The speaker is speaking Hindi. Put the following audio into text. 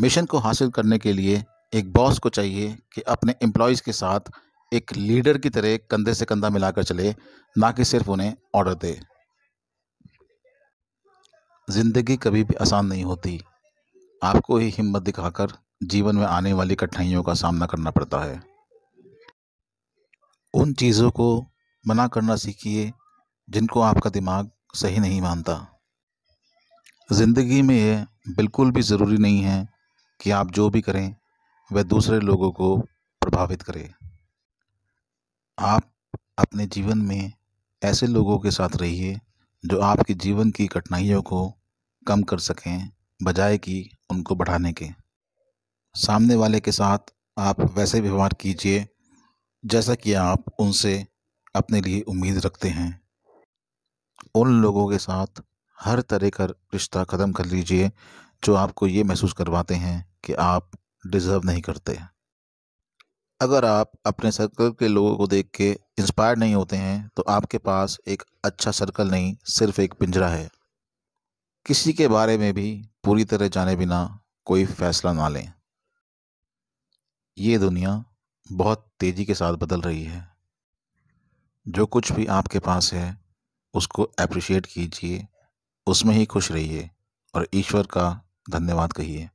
मिशन को हासिल करने के लिए एक बॉस को चाहिए कि अपने एम्प्लॉयज़ के साथ एक लीडर की तरह कंधे से कंधा मिलाकर चले ना कि सिर्फ उन्हें ऑर्डर दे ज़िंदगी कभी भी आसान नहीं होती आपको ही हिम्मत दिखाकर जीवन में आने वाली कठिनाइयों का सामना करना पड़ता है उन चीज़ों को मना करना सीखिए जिनको आपका दिमाग सही नहीं मानता ज़िंदगी में ये बिल्कुल भी ज़रूरी नहीं है कि आप जो भी करें वह दूसरे लोगों को प्रभावित करे आप अपने जीवन में ऐसे लोगों के साथ रहिए जो आपके जीवन की कठिनाइयों को कम कर सकें बजाय कि उनको बढ़ाने के सामने वाले के साथ आप वैसे व्यवहार कीजिए जैसा कि आप उनसे अपने लिए उम्मीद रखते हैं उन लोगों के साथ हर तरह का रिश्ता ख़त्म कर लीजिए जो आपको ये महसूस करवाते हैं कि आप डिज़र्व नहीं करते अगर आप अपने सर्कल के लोगों को देख के इंस्पायर नहीं होते हैं तो आपके पास एक अच्छा सर्कल नहीं सिर्फ एक पिंजरा है किसी के बारे में भी पूरी तरह जाने बिना कोई फैसला ना लें ये दुनिया बहुत तेज़ी के साथ बदल रही है जो कुछ भी आपके पास है उसको अप्रिशिएट कीजिए उसमें ही खुश रहिए और ईश्वर का धन्यवाद कहिए